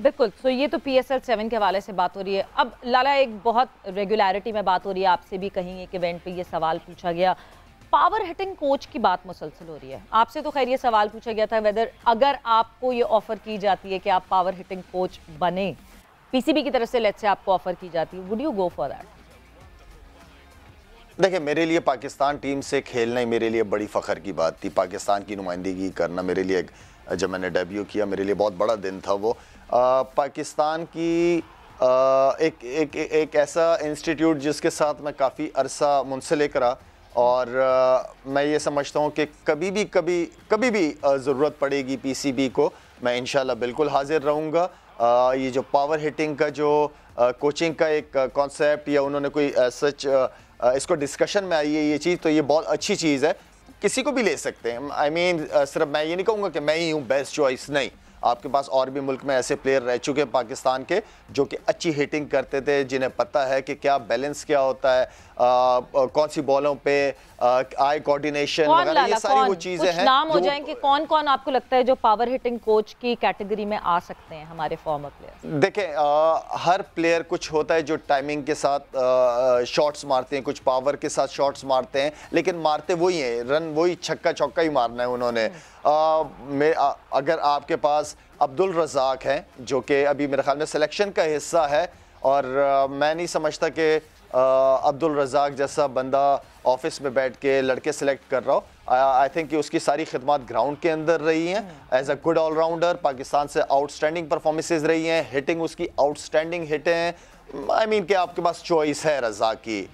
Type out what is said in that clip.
बिल्कुल तो ये तो पी एस एल सेवन के हवाले से बात हो रही है अब लाला एक बहुत रेगुलरिटी में बात हो रही है आपसे भी कहीं एक इवेंट पे ये सवाल पूछा गया पावर हिटिंग कोच की बात मुसलसल हो रही है आपसे तो खैर ये सवाल पूछा गया था वेदर अगर आपको ये ऑफ़र की जाती है कि आप पावर हिटिंग कोच बने पीसीबी की तरफ से लेट से आपको ऑफ़र की जाती है would you go for that देखिए मेरे लिए पाकिस्तान टीम से खेलना ही मेरे लिए बड़ी फ़ख्र की बात थी पाकिस्तान की नुमाइंदगी करना मेरे लिए जब मैंने डेब्यू किया मेरे लिए बहुत बड़ा दिन था वो पाकिस्तान की आ, एक एक एक ऐसा इंस्टीट्यूट जिसके साथ मैं काफ़ी अरसा मुंसलिक रहा और आ, मैं ये समझता हूँ कि कभी भी कभी कभी भी ज़रूरत पड़ेगी पीसीबी को मैं इन बिल्कुल हाजिर रहूँगा ये जो पावर हिटिंग का जो कोचिंग का एक कॉन्सेप्ट या उन्होंने कोई सच इसको डिस्कशन में आई है ये चीज़ तो ये बहुत अच्छी चीज़ है किसी को भी ले सकते हैं आई I मीन mean, सिर्फ मैं ये नहीं कहूँगा कि मैं ही हूँ बेस्ट चॉइस नहीं आपके पास और भी मुल्क में ऐसे प्लेयर रह चुके हैं पाकिस्तान के जो कि अच्छी हिटिंग करते थे जिन्हें पता है कि क्या बैलेंस क्या होता है आ, कौन सी बॉलों पर आई कोऑर्डिनेशन वगैरह ये सारी वो चीजें हैं नाम हो जाएं कि कौन कौन आपको लगता है जो पावर हिटिंग कोच की कैटेगरी में आ सकते हैं हमारे फॉर्मर प्लेयर देखें हर प्लेयर कुछ होता है जो टाइमिंग के साथ शॉट्स मारते हैं कुछ पावर के साथ शॉट्स मारते हैं लेकिन मारते वही हैं रन वही छक्का चौक्का ही मारना है उन्होंने आ, हम्म। अगर आपके पास अब्दुल रजाक हैं जो कि अभी मेरे ख्याल में सिलेक्शन का हिस्सा है और आ, मैं नहीं समझता कि अब्दुल रज़ाक जैसा बंदा ऑफिस में बैठ के लड़के सेलेक्ट कर रहा हो आई थिंक कि उसकी सारी खदमात ग्राउंड के अंदर रही हैं as a good allrounder Pakistan से आउटस्टैंडिंग परफॉर्मेंसेज रही हैं हिटिंग उसकी आउटस्टैंडिंग हिटें आई मीन कि आपके पास चॉइस है रज़ाक की